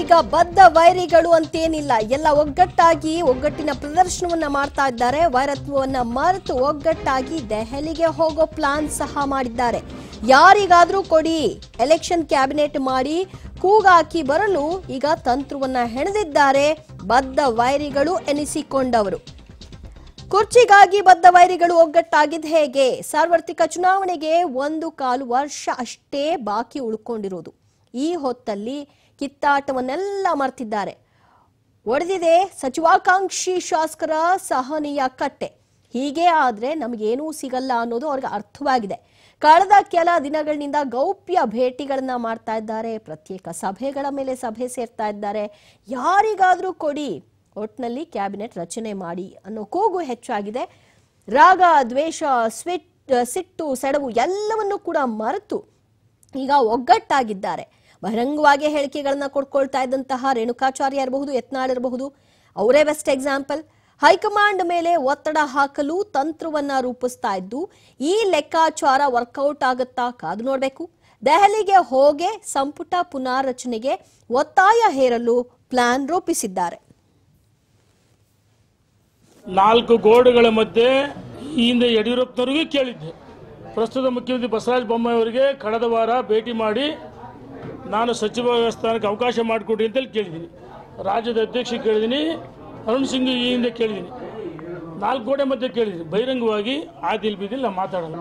ಈಗ ಬದ್ಧ ವೈರಿಗಳು ಅಂತೇನಿಲ್ಲ ಎಲ್ಲ ಒಗ್ಗಟ್ಟಾಗಿ ಒಗ್ಗಟ್ಟಿನ ಪ್ರದರ್ಶನವನ್ನ ಮಾಡ್ತಾ ಇದ್ದಾರೆ ವೈರತ್ವವನ್ನ ಮರೆತು ಒಗ್ಗಟ್ಟಾಗಿ ದೆಹಲಿಗೆ ಹೋಗೋ ಪ್ಲಾನ್ ಸಹ ಮಾಡಿದ್ದಾರೆ ಯಾರಿಗಾದ್ರೂ ಕೊಡಿ ಎಲೆಕ್ಷನ್ ಕ್ಯಾಬಿನೆಟ್ ಮಾಡಿ ಕೂಗಾಕಿ ಬರಲು ಈಗ ತಂತ್ರವನ್ನ ಹೆಣೆದಿದ್ದಾರೆ ಬದ್ಧ ವೈರಿಗಳು ಎನಿಸಿಕೊಂಡವರು ಕುರ್ಚಿಗಾಗಿ ಬದ್ಧ ವೈರಿಗಳು ಒಗ್ಗಟ್ಟಾಗಿದ್ದು ಹೇಗೆ ಸಾರ್ವತ್ರಿಕ ಚುನಾವಣೆಗೆ ಒಂದು ಕಾಲು ವರ್ಷ ಅಷ್ಟೇ ಬಾಕಿ ಉಳ್ಕೊಂಡಿರೋದು ಈ ಹೊತ್ತಲ್ಲಿ ಕಿತ್ತಾಟವನ್ನೆಲ್ಲ ಮರ್ತಿದ್ದಾರೆ ಒಡೆದಿದೆ ಸಚಿವಾಕಾಂಕ್ಷಿ ಶಾಸಕರ ಸಹನೀಯ ಕಟ್ಟೆ ಹೀಗೆ ಆದರೆ ನಮಗೇನೂ ಸಿಗಲ್ಲ ಅನ್ನೋದು ಅವ್ರಿಗೆ ಅರ್ಥವಾಗಿದೆ ಕಳೆದ ಕೆಲ ದಿನಗಳಿಂದ ಗೌಪ್ಯ ಭೇಟಿಗಳನ್ನ ಮಾಡ್ತಾ ಇದ್ದಾರೆ ಪ್ರತ್ಯೇಕ ಸಭೆಗಳ ಮೇಲೆ ಸಭೆ ಸೇರ್ತಾ ಇದ್ದಾರೆ ಯಾರಿಗಾದರೂ ಕೊಡಿ ಒಟ್ನಲ್ಲಿ ಕ್ಯಾಬಿನೆಟ್ ರಚನೆ ಮಾಡಿ ಅನ್ನೋ ಕೂಗು ಹೆಚ್ಚಾಗಿದೆ ರಾಗ ದ್ವೇಷ ಸ್ವಿಟ್ ಸಿಟ್ಟು ಸೆಡವು ಎಲ್ಲವನ್ನೂ ಕೂಡ ಮರೆತು ಈಗ ಒಗ್ಗಟ್ಟಾಗಿದ್ದಾರೆ ಬಹಿರಂಗವಾಗಿ ಹೇಳಿಕೆಗಳನ್ನ ಕೊಡ್ಕೊಳ್ತಾ ಇದ್ದಂತಹ ರೇಣುಕಾಚಾರ್ಯ ಇರಬಹುದು ಯತ್ನಾಳ್ ಇರಬಹುದು ಅವರೇ ಬೆಸ್ಟ್ ಎಕ್ಸಾಂಪಲ್ ಹೈಕಮಾಂಡ್ ಮೇಲೆ ಒತ್ತಡ ಹಾಕಲು ತಂತ್ರವನ್ನ ರೂಪಿಸ್ತಾ ಇದ್ದು ಈ ಲೆಕ್ಕಾಚಾರ ವರ್ಕೌಟ್ ಆಗುತ್ತಾ ಕಾದು ನೋಡಬೇಕು ದೆಹಲಿಗೆ ಹೋಗಿ ಸಂಪುಟ ಪುನಾರಚನೆಗೆ ಒತ್ತಾಯ ಹೇರಲು ಪ್ಲಾನ್ ರೂಪಿಸಿದ್ದಾರೆ ನಾಲ್ಕು ಗೋಡುಗಳ ಮಧ್ಯೆ ಈ ಹಿಂದೆ ಯಡಿಯೂರಪ್ಪನವರಿಗೆ ಕೇಳಿದ್ದೆ ಪ್ರಸ್ತುತ ಮುಖ್ಯಮಂತ್ರಿ ಬಸವರಾಜ ಬೊಮ್ಮಾಯಿ ಅವರಿಗೆ ಕಳೆದ ವಾರ ಭೇಟಿ ಮಾಡಿ ನಾನು ಸಚಿವ ವ್ಯವಸ್ಥಾನಕ್ಕೆ ಅವಕಾಶ ಮಾಡಿಕೊಡಿ ಅಂತೇಳಿ ಕೇಳಿದ್ದೀನಿ ರಾಜ್ಯದ ಅಧ್ಯಕ್ಷ ಕೇಳಿದ್ದೀನಿ ಅರುಣ್ ಸಿಂಗ್ ಈ ಹಿಂದೆ ಕೇಳಿದ್ದೀನಿ ನಾಲ್ಕು ಗೋಡೆ ಮಧ್ಯೆ ಕೇಳಿದ್ದೀನಿ ಬಹಿರಂಗವಾಗಿ ದಿಲ್ ಬಿದ್ದಿಲ್ಲ ನಾವು ಮಾತಾಡೋಣ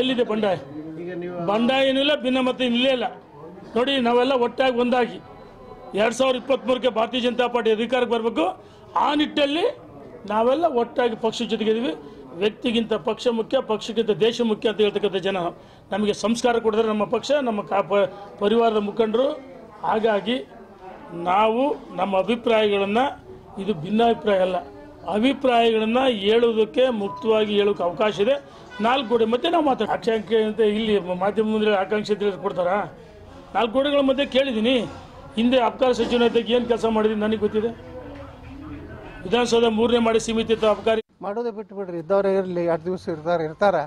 ಎಲ್ಲಿದೆ ಬಂಡಾಯ ಬಂಡಾಯ ಏನಿಲ್ಲ ಮತ ಇಲ್ಲೇ ಇಲ್ಲ ನೋಡಿ ನಾವೆಲ್ಲ ಒಟ್ಟಾಗಿ ಒಂದಾಗಿ ಎರಡು ಸಾವಿರದ ಇಪ್ಪತ್ತ್ಮೂರಕ್ಕೆ ಭಾರತೀಯ ಜನತಾ ಪಾರ್ಟಿ ಅಧಿಕಾರಕ್ಕೆ ಬರಬೇಕು ಆ ನಿಟ್ಟಲ್ಲಿ ನಾವೆಲ್ಲ ಒಟ್ಟಾಗಿ ಪಕ್ಷ ಜೊತೆಗಿದ್ದೀವಿ ವ್ಯಕ್ತಿಗಿಂತ ಪಕ್ಷ ಮುಖ್ಯ ಪಕ್ಷಕ್ಕಿಂತ ದೇಶ ಮುಖ್ಯ ಅಂತ ಹೇಳ್ತಕ್ಕಂಥ ಜನ ನಮಗೆ ಸಂಸ್ಕಾರ ಕೊಡಿದ್ರೆ ನಮ್ಮ ಪಕ್ಷ ನಮ್ಮ ಕಾ ಪರಿವಾರದ ಮುಖಂಡರು ಹಾಗಾಗಿ ನಾವು ನಮ್ಮ ಅಭಿಪ್ರಾಯಗಳನ್ನು ಇದು ಭಿನ್ನಾಭಿಪ್ರಾಯ ಅಲ್ಲ ಅಭಿಪ್ರಾಯಗಳನ್ನು ಹೇಳುವುದಕ್ಕೆ ಮುಕ್ತವಾಗಿ ಹೇಳೋಕೆ ಅವಕಾಶ ಇದೆ ನಾಲ್ಕು ಗೋಡೆ ಮತ್ತೆ ನಾವು ಮಾತಾಡ ಆಕಾಂಕ್ಷೆ ಅಂತ ಇಲ್ಲಿ ಮುಂದೆ ಆಕಾಂಕ್ಷೆ ಕೊಡ್ತಾರ ನಾಲ್ಕು ಗೋಡೆಗಳ ಮಧ್ಯೆ ಕೇಳಿದ್ದೀನಿ ಹಿಂದೆ ಅಬಕಾರ ಸಚಿವನ ಏನು ಕೆಲಸ ಮಾಡಿದ್ದೀನಿ ನನಗೆ ಗೊತ್ತಿದೆ ವಿಧಾನಸೌಧ ಮೂರನೇ ಮಾಡಿ ಸೀಮಿತ ಇತ್ತು ಅಬಕಾರಿ ಮಾಡೋದೇ ಬಿಟ್ಟು ಬಿಡ್ರಿ ಇದ್ದವ್ರೆ ಇರಲಿ ಎರಡು ದಿವಸ ಇರ್ತಾರೆ ಇರ್ತಾರೆ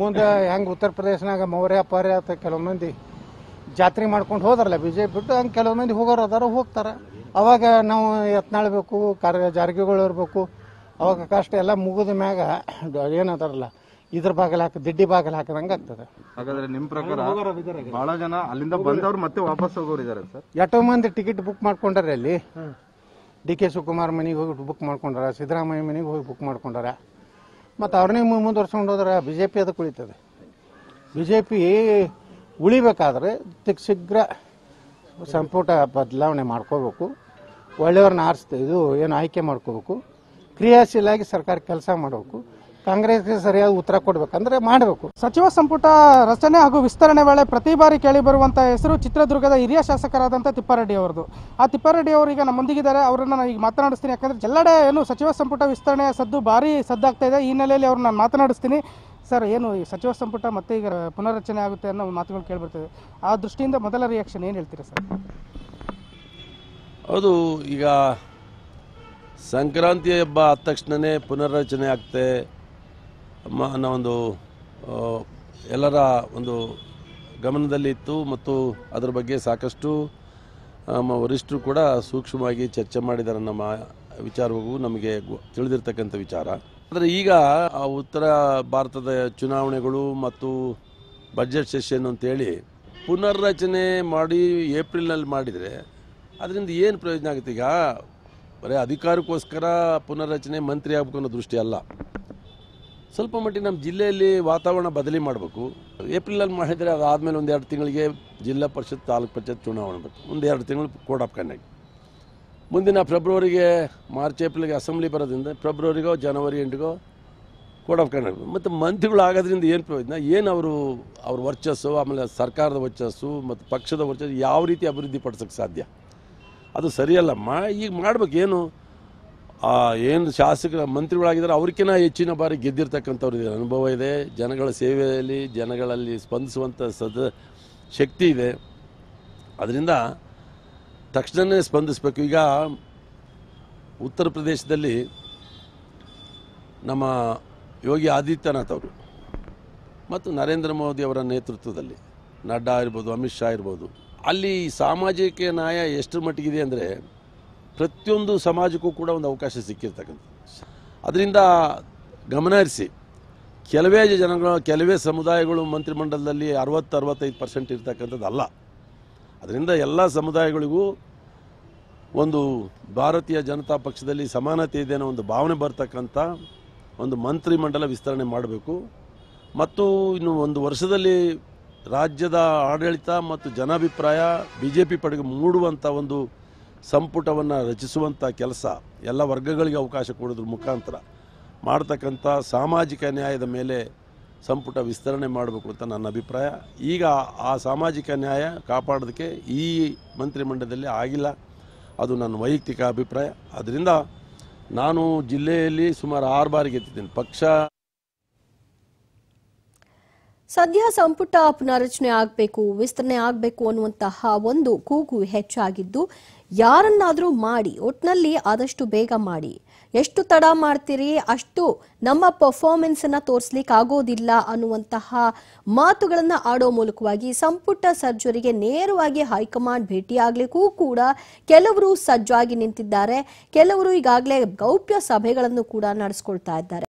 ಮುಂದೆ ಹೆಂಗೆ ಉತ್ತರ ಪ್ರದೇಶನಾಗ ಮೌರ್ಯ ಪಾರ್ಯ ಅಂತ ಕೆಲವು ಮಂದಿ ಜಾತ್ರೆ ಮಾಡ್ಕೊಂಡು ಹೋದಾರಲ್ಲ ಬಿ ಜೆ ಪಿ ಬಿಟ್ಟು ಹಂಗೆ ಕೆಲವು ಮಂದಿ ಹೋಗೋರು ಅದಾರ ಹೋಗ್ತಾರೆ ಅವಾಗ ನಾವು ಎತ್ನಾಳ್ಬೇಕು ಕಾರ್ಯ ಜಾರಿಗೆಗಳು ಇರಬೇಕು ಅವಾಗ ಕಷ್ಟ ಎಲ್ಲ ಮುಗಿದ ಮ್ಯಾಗ ಏನದಾರಲ್ಲ ಇದ್ರ ಬಾಗಿಲು ಹಾಕಿ ದಿಡ್ಡಿ ಬಾಗಿಲು ಹಾಕಿದಂಗೆ ಆಗ್ತದೆ ಹಾಗಾದ್ರೆ ನಿಮ್ಮ ಪ್ರಕಾರ ಬಹಳ ಜನ ಅಲ್ಲಿಂದ ಬಂದವರು ಮತ್ತೆ ವಾಪಸ್ ಹೋಗೋರು ಇದ್ದಾರೆ ಸರ್ ಎಷ್ಟೋ ಮಂದಿ ಟಿಕೆಟ್ ಬುಕ್ ಮಾಡ್ಕೊಂಡ್ರಿ ಅಲ್ಲಿ ಡಿ ಕೆ ಶಿವಕುಮಾರ್ ಮನೆಗೆ ಹೋಗಿ ಬುಕ್ ಮಾಡ್ಕೊಂಡಾರ ಸಿದ್ದರಾಮಯ್ಯ ಮನೆಗೆ ಹೋಗಿ ಬುಕ್ ಮಾಡ್ಕೊಂಡಾರ ಮತ್ತು ಅವ್ರನ್ನೇ ಮುಂದುವರ್ಸ್ಕೊಂಡು ಹೋದ್ರೆ ಬಿ ಜೆ ಪಿ ಅದು ಉಳಿತದೆ ಬಿ ಜೆ ಪಿ ಉಳಿಬೇಕಾದ್ರೆ ಶೀಘ್ರ ಸಂಪುಟ ಬದಲಾವಣೆ ಮಾಡ್ಕೋಬೇಕು ಒಳ್ಳೆಯವ್ರನ್ನ ಆರಿಸ್ತಾ ಇದು ಏನು ಆಯ್ಕೆ ಮಾಡ್ಕೋಬೇಕು ಕ್ರಿಯಾಶೀಲಾಗಿ ಸರ್ಕಾರ ಕೆಲಸ ಮಾಡಬೇಕು ಕಾಂಗ್ರೆಸ್ಗೆ ಸರಿಯಾದ ಉತ್ತರ ಕೊಡಬೇಕಂದ್ರೆ ಮಾಡಬೇಕು ಸಚಿವ ಸಂಪುಟ ರಚನೆ ಹಾಗೂ ವಿಸ್ತರಣೆ ವೇಳೆ ಪ್ರತಿ ಬಾರಿ ಕೇಳಿ ಬರುವಂತಹ ಹೆಸರು ಚಿತ್ರದುರ್ಗದ ಹಿರಿಯ ಶಾಸಕರಾದಂಥ ತಿಪ್ಪಾರೆಡ್ಡಿ ಅವರದು ಆ ತಿಪ್ಪಾರೆಡ್ಡಿ ನಮ್ಮ ಮುಂದಿಗಿದ್ದಾರೆ ಅವರನ್ನು ನಾನು ಈಗ ಮಾತನಾಡಿಸ್ತೀನಿ ಯಾಕಂದ್ರೆ ಎಲ್ಲೆಡೆ ಏನು ಸಚಿವ ಸಂಪುಟ ವಿಸ್ತರಣೆಯ ಸದ್ದು ಭಾರಿ ಸದ್ದಾಗ್ತಾ ಇದೆ ಈ ಹಿನ್ನೆಲೆಯಲ್ಲಿ ಅವ್ರನ್ನ ನಾನು ಮಾತನಾಡಿಸ್ತೀನಿ ಸರ್ ಏನು ಈ ಸಚಿವ ಸಂಪುಟ ಮತ್ತೆ ಈಗ ಪುನರ್ರಚನೆ ಆಗುತ್ತೆ ಅನ್ನೋ ಮಾತುಗಳು ಕೇಳಿಬರ್ತದೆ ಆ ದೃಷ್ಟಿಯಿಂದ ಮೊದಲ ರಿಯಾಕ್ಷನ್ ಏನು ಹೇಳ್ತೀರಾ ಸರ್ ಹೌದು ಈಗ ಸಂಕ್ರಾಂತಿ ಹಬ್ಬ ಆದ ತಕ್ಷಣನೇ ಪುನರ್ರಚನೆ ಆಗ್ತದೆ ಅನ್ನೋ ಒಂದು ಎಲ್ಲರ ಒಂದು ಗಮನದಲ್ಲಿತ್ತು ಮತ್ತು ಅದರ ಬಗ್ಗೆ ಸಾಕಷ್ಟು ನಮ್ಮ ವರಿಷ್ಠರು ಕೂಡ ಸೂಕ್ಷ್ಮವಾಗಿ ಚರ್ಚೆ ಮಾಡಿದ್ದಾರೆ ನಮ್ಮ ವಿಚಾರವೂ ನಮಗೆ ತಿಳಿದಿರ್ತಕ್ಕಂಥ ವಿಚಾರ ಆದರೆ ಈಗ ಉತ್ತರ ಭಾರತದ ಚುನಾವಣೆಗಳು ಮತ್ತು ಬಜೆಟ್ ಸೆಷನ್ ಅಂತೇಳಿ ಪುನರ್ರಚನೆ ಮಾಡಿ ಏಪ್ರಿಲ್ನಲ್ಲಿ ಮಾಡಿದರೆ ಅದರಿಂದ ಏನು ಪ್ರಯೋಜನ ಆಗುತ್ತೆ ಈಗ ಬರೀ ಅಧಿಕಾರಕ್ಕೋಸ್ಕರ ಪುನರ್ರಚನೆ ಮಂತ್ರಿ ಆಗಬೇಕು ಅನ್ನೋ ದೃಷ್ಟಿ ಅಲ್ಲ ಸ್ವಲ್ಪ ಮಟ್ಟಿಗೆ ನಮ್ಮ ಜಿಲ್ಲೆಯಲ್ಲಿ ವಾತಾವರಣ ಬದಲಿ ಮಾಡಬೇಕು ಏಪ್ರಿಲಲ್ಲಿ ಮಾಡಿದರೆ ಅದಾದಮೇಲೆ ಒಂದು ಎರಡು ತಿಂಗಳಿಗೆ ಜಿಲ್ಲಾ ಪರಿಷತ್ ತಾಲೂಕು ಪಂಚಾಯತ್ ಚುನಾವಣೆ ಬೇಕು ಒಂದು ಎರಡು ತಿಂಗಳು ಕೋಡ್ ಆಫ್ ಕಂಡಕ್ಟ್ ಮುಂದಿನ ಫೆಬ್ರವರಿಗೆ ಮಾರ್ಚ್ ಏಪ್ರಿಲ್ಗೆ ಅಸೆಂಬ್ಲಿ ಬರೋದ್ರಿಂದ ಫೆಬ್ರವರಿಗೋ ಜನವರಿ ಎಂಟಿಗೋ ಕೋಡ್ ಆಫ್ ಕಂಡಕ್ಟ್ ಮತ್ತು ಮಂತ್ರಿಗಳು ಆಗೋದ್ರಿಂದ ಏನು ಪ್ರಯೋಜನ ಏನು ಅವರು ಅವ್ರ ವರ್ಚಸ್ಸು ಆಮೇಲೆ ಸರ್ಕಾರದ ವರ್ಚಸ್ಸು ಮತ್ತು ಪಕ್ಷದ ವರ್ಚಸ್ಸು ಯಾವ ರೀತಿ ಅಭಿವೃದ್ಧಿ ಪಡಿಸೋಕ್ಕೆ ಸಾಧ್ಯ ಅದು ಸರಿಯಲ್ಲ ಮಾ ಈಗ ಮಾಡಬೇಕೇನು ಆ ಏನು ಶಾಸಕರ ಮಂತ್ರಿಗಳಾಗಿದ್ದಾರೆ ಅವ್ರಿಗಿಂತ ಹೆಚ್ಚಿನ ಬಾರಿ ಗೆದ್ದಿರ್ತಕ್ಕಂಥವ್ರಿಗೆ ಅನುಭವ ಇದೆ ಜನಗಳ ಸೇವೆಯಲ್ಲಿ ಜನಗಳಲ್ಲಿ ಸ್ಪಂದಿಸುವಂಥ ಸದ ಶಕ್ತಿ ಇದೆ ಅದರಿಂದ ತಕ್ಷಣವೇ ಸ್ಪಂದಿಸಬೇಕು ಈಗ ಉತ್ತರ ಪ್ರದೇಶದಲ್ಲಿ ನಮ್ಮ ಯೋಗಿ ಆದಿತ್ಯನಾಥ್ ಅವರು ಮತ್ತು ನರೇಂದ್ರ ಮೋದಿ ಅವರ ನೇತೃತ್ವದಲ್ಲಿ ನಡ್ಡಾ ಇರ್ಬೋದು ಅಮಿತ್ ಶಾ ಇರ್ಬೋದು ಅಲ್ಲಿ ಸಾಮಾಜಿಕ ನ್ಯಾಯ ಎಷ್ಟು ಮಟ್ಟಿಗಿದೆ ಅಂದರೆ ಪ್ರತಿಯೊಂದು ಸಮಾಜಕ್ಕೂ ಕೂಡ ಒಂದು ಅವಕಾಶ ಸಿಕ್ಕಿರ್ತಕ್ಕಂಥ ಅದರಿಂದ ಗಮನ ಹರಿಸಿ ಕೆಲವೇ ಜನಗಳು ಕೆಲವೇ ಸಮುದಾಯಗಳು ಮಂತ್ರಿಮಂಡಲದಲ್ಲಿ ಅರವತ್ತು ಅರವತ್ತೈದು ಪರ್ಸೆಂಟ್ ಇರ್ತಕ್ಕಂಥದ್ದಲ್ಲ ಅದರಿಂದ ಎಲ್ಲ ಸಮುದಾಯಗಳಿಗೂ ಒಂದು ಭಾರತೀಯ ಜನತಾ ಪಕ್ಷದಲ್ಲಿ ಸಮಾನತೆ ಇದೆ ಅನ್ನೋ ಒಂದು ಭಾವನೆ ಬರ್ತಕ್ಕಂಥ ಒಂದು ಮಂತ್ರಿಮಂಡಲ ವಿಸ್ತರಣೆ ಮಾಡಬೇಕು ಮತ್ತು ಇನ್ನು ಒಂದು ವರ್ಷದಲ್ಲಿ ರಾಜ್ಯದ ಆಡಳಿತ ಮತ್ತು ಜನಾಭಿಪ್ರಾಯ ಬಿ ಜೆ ಪಿ ಪಡೆಗೆ ಮೂಡುವಂಥ ಒಂದು ಸಂಪುಟವನ್ನು ರಚಿಸುವಂಥ ಕೆಲಸ ಎಲ್ಲ ವರ್ಗಗಳಿಗೆ ಅವಕಾಶ ಕೊಡೋದ್ರ ಮುಖಾಂತರ ಮಾಡ್ತಕ್ಕಂಥ ಸಾಮಾಜಿಕ ನ್ಯಾಯದ ಮೇಲೆ ಸಂಪುಟ ವಿಸ್ತರಣೆ ಮಾಡಬೇಕು ಅಂತ ನನ್ನ ಅಭಿಪ್ರಾಯ ಈಗ ಆ ಸಾಮಾಜಿಕ ನ್ಯಾಯ ಕಾಪಾಡೋದಕ್ಕೆ ಈ ಮಂತ್ರಿಮಂಡಲದಲ್ಲಿ ಆಗಿಲ್ಲ ಅದು ನನ್ನ ವೈಯಕ್ತಿಕ ಅಭಿಪ್ರಾಯ ಅದರಿಂದ ನಾನು ಜಿಲ್ಲೆಯಲ್ಲಿ ಸುಮಾರು ಆರು ಬಾರಿ ಗೆದ್ದಿದ್ದೀನಿ ಪಕ್ಷ ಸದ್ಯ ಸಂಪುಟ ಪುನಾರಚನೆ ಆಗಬೇಕು ವಿಸ್ತರಣೆ ಆಗಬೇಕು ಅನ್ನುವಂತಹ ಒಂದು ಕೂಗು ಹೆಚ್ಚಾಗಿದ್ದು ಯಾರನ್ನಾದರೂ ಮಾಡಿ ಒಟ್ನಲ್ಲಿ ಆದಷ್ಟು ಬೇಗ ಮಾಡಿ ಎಷ್ಟು ತಡ ಮಾಡ್ತೀರಿ ಅಷ್ಟು ನಮ್ಮ ಅನ್ನ ತೋರಿಸ್ಲಿಕ್ಕೆ ಆಗೋದಿಲ್ಲ ಅನ್ನುವಂತಹ ಮಾತುಗಳನ್ನು ಆಡೋ ಮೂಲಕವಾಗಿ ಸಂಪುಟ ಸರ್ಜರಿಗೆ ನೇರವಾಗಿ ಹೈಕಮಾಂಡ್ ಆಗ್ಲಿಕ್ಕೂ ಕೂಡ ಕೆಲವರು ಸಜ್ಜಾಗಿ ನಿಂತಿದ್ದಾರೆ ಕೆಲವರು ಈಗಾಗಲೇ ಗೌಪ್ಯ ಸಭೆಗಳನ್ನು ಕೂಡ ನಡೆಸ್ಕೊಳ್ತಾ ಇದ್ದಾರೆ